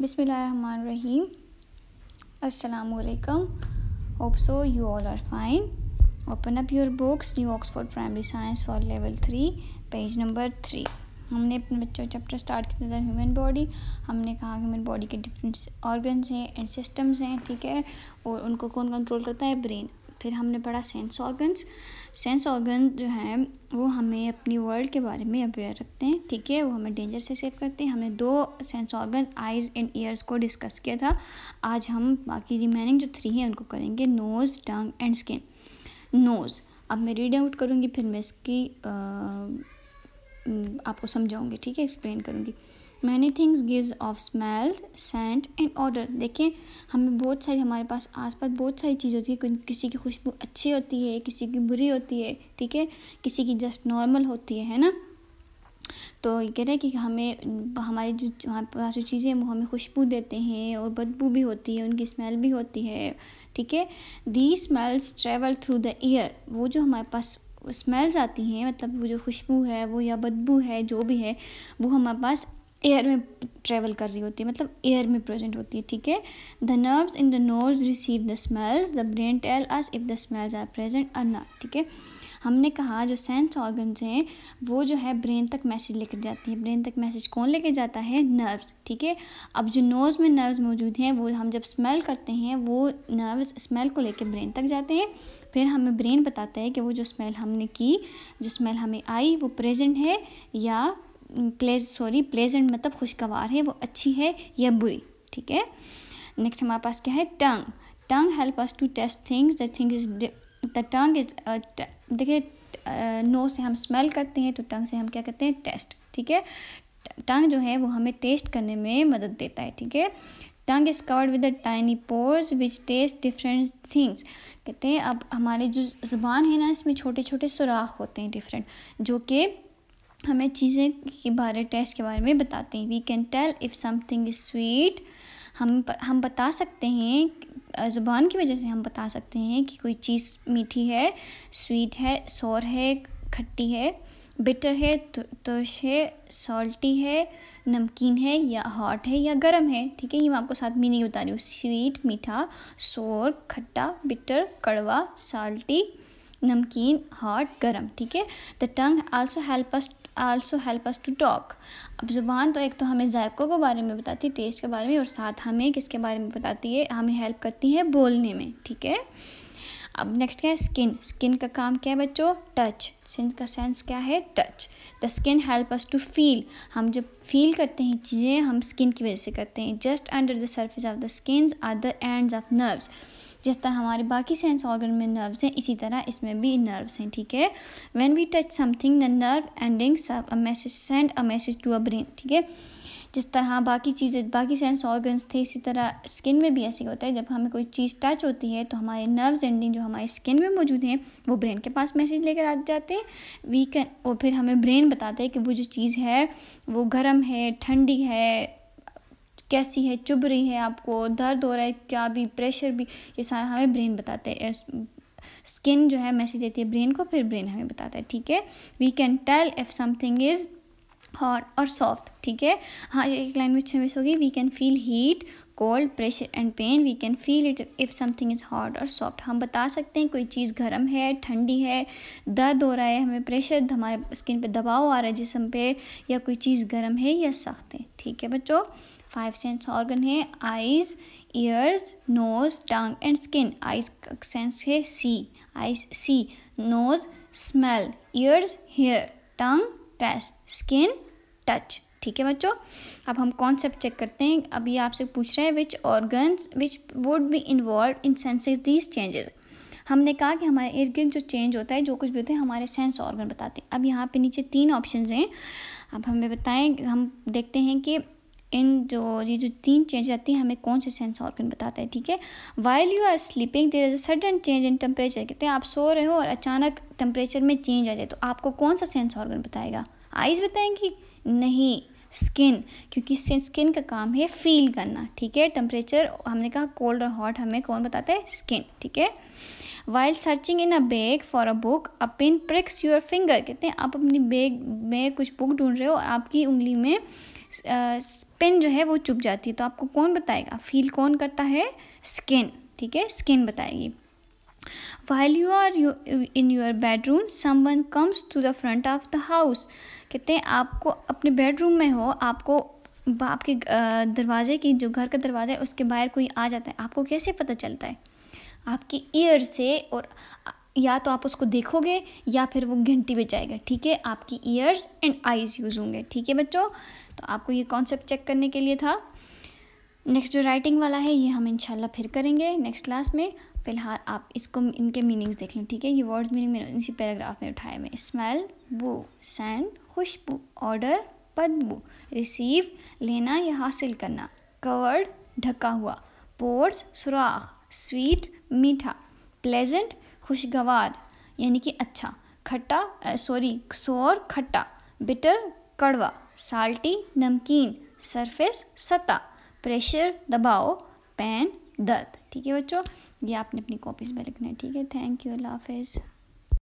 बिसमीम असलकम hope so you all are fine open up your books new Oxford primary science for level three page number three हमने अपने बच्चों chapter start किया था human body हमने कहा ह्यूमन बॉडी के डिफरेंट ऑर्गन्स हैं एंड सिस्टम्स हैं ठीक है और उनको कौन कंट्रोल करता है ब्रेन फिर हमने पढ़ा सेंस ऑर्गन्स सेंस ऑर्गन जो हैं वो हमें अपनी वर्ल्ड के बारे में अवेयर रखते हैं ठीक है वो हमें डेंजर से सेव करते हैं हमने दो sense organ eyes and ears को डिस्कस किया था आज हम बाकी रिमेनिंग जो थ्री हैं उनको करेंगे nose tongue and skin nose अब मैं रीड आउट करूँगी फिर मैं इसकी आ, आपको समझाऊँगी ठीक है एक्सप्लेन करूँगी many things gives off smell scent and odour देखें हमें बहुत सारी हमारे पास आसपास बहुत सारी चीज़ होती है किसी की खुशबू अच्छी होती है किसी की बुरी होती है ठीक है किसी की जस्ट नॉर्मल होती है है ना तो ये कह रहे हैं कि हमें हमारी जो हमारे पास जो चीज़ें हैं वो हमें खुशबू देते हैं और बदबू भी होती है उनकी स्मेल भी होती है ठीक है the smells travel through the air वो जो हमारे पास स्मेल्स आती हैं मतलब वो जो खुशबू है वो या बदबू है जो भी है वो हमारे पास एयर में ट्रेवल कर रही होती है मतलब एयर में प्रेजेंट होती है ठीक है the nerves in the nose receive the smells the brain tell us if the smells are present or not ठीक है हमने कहा जो सेंस ऑर्गन्स हैं वो जो है ब्रेन तक मैसेज लेकर जाती है ब्रेन तक मैसेज कौन लेके जाता है नर्व्स ठीक है अब जो नोज़ में नर्व्स मौजूद हैं वो हम जब स्मेल करते हैं वो नर्व्स स्मेल को लेके ब्रेन तक जाते हैं फिर हमें ब्रेन बताता है कि वो जो स्मेल हमने की जो स्मेल हमें आई वो प्रेजेंट है या प्लेज सॉरी प्लेजेंट मतलब खुशगवार है वो अच्छी है या बुरी ठीक है नेक्स्ट हमारे पास क्या है tongue tongue help us to taste things the thing is the tongue is देखिए नो uh, से हम स्मेल करते हैं तो टंग से हम क्या करते हैं टेस्ट ठीक है टंग जो है वो हमें टेस्ट करने में मदद देता है ठीक है tongue is covered with tiny pores which taste different things कहते हैं अब हमारे जो ज़ुबान है ना इसमें छोटे छोटे सुराख होते हैं डिफरेंट जो कि हमें चीज़ें के बारे टेस्ट के बारे में बताते हैं we can tell if something is sweet हम हम बता सकते हैं ज़ुबान की वजह से हम बता सकते हैं कि कोई चीज़ मीठी है स्वीट है सोर है खट्टी है बिटर है तुरश है सॉल्टी है नमकीन है या हॉट है या गर्म है ठीक है ये मैं आपको साथ मीनिंग बता रही हूँ स्वीट मीठा सोर खट्टा बिटर कड़वा साल्टी नमकीन हॉट गर्म ठीक है the tongue also help us also help us to talk अब ज़ुबान तो एक तो हमें जायकों के बारे में बताती है टेस्ट के बारे में और साथ हमें किसके बारे में बताती है हमें हेल्प करती है बोलने में ठीक है अब नेक्स्ट क्या है स्किन स्किन का काम क्या है बच्चों टच स्किन का सेंस क्या है touch the skin help us to feel हम जब फील करते हैं चीज़ें हम स्किन की वजह से करते हैं just under the surface of the skin are the end of nerves जिस तरह हमारे बाकी सेंस ऑर्गन में नर्व्स हैं इसी तरह इसमें भी नर्व्स हैं ठीक है when we touch something the nerve ending सब a message send a message to a brain ठीक है जिस तरह हाँ, बाकी चीज़ें बाकी सेंस ऑर्गन्स थे इसी तरह स्किन में भी ऐसे होता है जब हमें कोई चीज़ टच होती है तो हमारे नर्व्स एंडिंग जो हमारे स्किन में मौजूद हैं वो ब्रेन के पास मैसेज लेकर आ जाते हैं वी कैन और फिर हमें ब्रेन बताते हैं कि वो जो चीज़ है वो गर्म है ठंडी है कैसी है चुभ रही है आपको दर्द हो रहा है क्या भी प्रेशर भी ये सारा हमें ब्रेन बताते हैं स्किन जो है मैसेज देती है ब्रेन को फिर ब्रेन हमें बताता है ठीक है we can tell if something is hot or soft ठीक है हाँ एक लाइन में छः मिस होगी we can feel heat cold pressure and pain we can feel it if something is hot or soft हम बता सकते हैं कोई चीज़ गर्म है ठंडी है दर्द हो रहा है हमें प्रेशर हमारे स्किन पे दबाव आ रहा है जिसम पे या कोई चीज़ गर्म है या सख्त है ठीक है बच्चों फाइव सेंस ऑर्गन है eyes ears nose tongue and skin eyes sense है see eyes see nose smell ears hear tongue taste skin touch ठीक है बच्चों अब हम कॉन्सेप्ट चेक करते हैं अब ये आपसे पूछ रहे हैं which organ which would be involved in senses these changes हमने कहा कि हमारे इर्गन जो चेंज होता है जो कुछ भी होता है हमारे सेंस ऑर्गन बताते हैं अब यहाँ पे नीचे तीन ऑप्शंस हैं अब हमें बताएं हम देखते हैं कि इन जो ये जो तीन चेंज आती हैं हमें कौन से सेंस ऑर्गन बताता है ठीक है while you are sleeping there is a sudden change in temperature कहते हैं आप सो रहे हो और अचानक टेम्परेचर में चेंज आ जाए तो आपको कौन सा सेंस ऑर्गन बताएगा आइज़ बताएंगी नहीं स्किन क्योंकि स्किन का काम है फील करना ठीक है टेम्परेचर हमने कहा कोल्ड और हॉट हमें कौन बताता है स्किन ठीक है while searching in a bag for a book a pin pricks your finger कहते हैं आप अपनी बैग में कुछ बुक ढूंढ रहे हो और आपकी उंगली में पेन जो है वो चुप जाती है तो आपको कौन बताएगा फील कौन करता है स्किन ठीक है स्किन बताएगी while you are you in your bedroom someone comes to the front of the house कहते हैं आपको अपने बेडरूम में हो आपको आपके दरवाजे की जो घर का दरवाज़ा है उसके बाहर कोई आ जाता है आपको कैसे पता चलता है आपकी ईयर से और या तो आप उसको देखोगे या फिर वो घंटी बजाएगा ठीक है आपकी ईयर्स एंड आईज यूज़ होंगे ठीक है बच्चों तो आपको ये कॉन्सेप्ट चेक करने के लिए था नेक्स्ट जो राइटिंग वाला है ये हम इंशाल्लाह फिर करेंगे नेक्स्ट क्लास में फिलहाल आप इसको इनके मीनिंग्स देख लें ठीक है ये वर्ड्स मीनिंग मैंने इसी पैराग्राफ में उठाए हुए स्मेल बू सैंड खुशबू ऑर्डर पदबू रिसीव लेना या हासिल करना कवर्ड ढका हुआ पोर्स सुराख स्वीट मीठा प्लेजेंट खुशगवार यानी कि अच्छा खट्टा सॉरी सोर खट्टा बिटर कड़वा साल्टी नमकीन सरफेस सता प्रेशर दबाओ पैन दर्द ठीक है बच्चों ये आपने अपनी कॉपीज़ में लिखना है ठीक है थैंक यू अल्लाह हाफिज़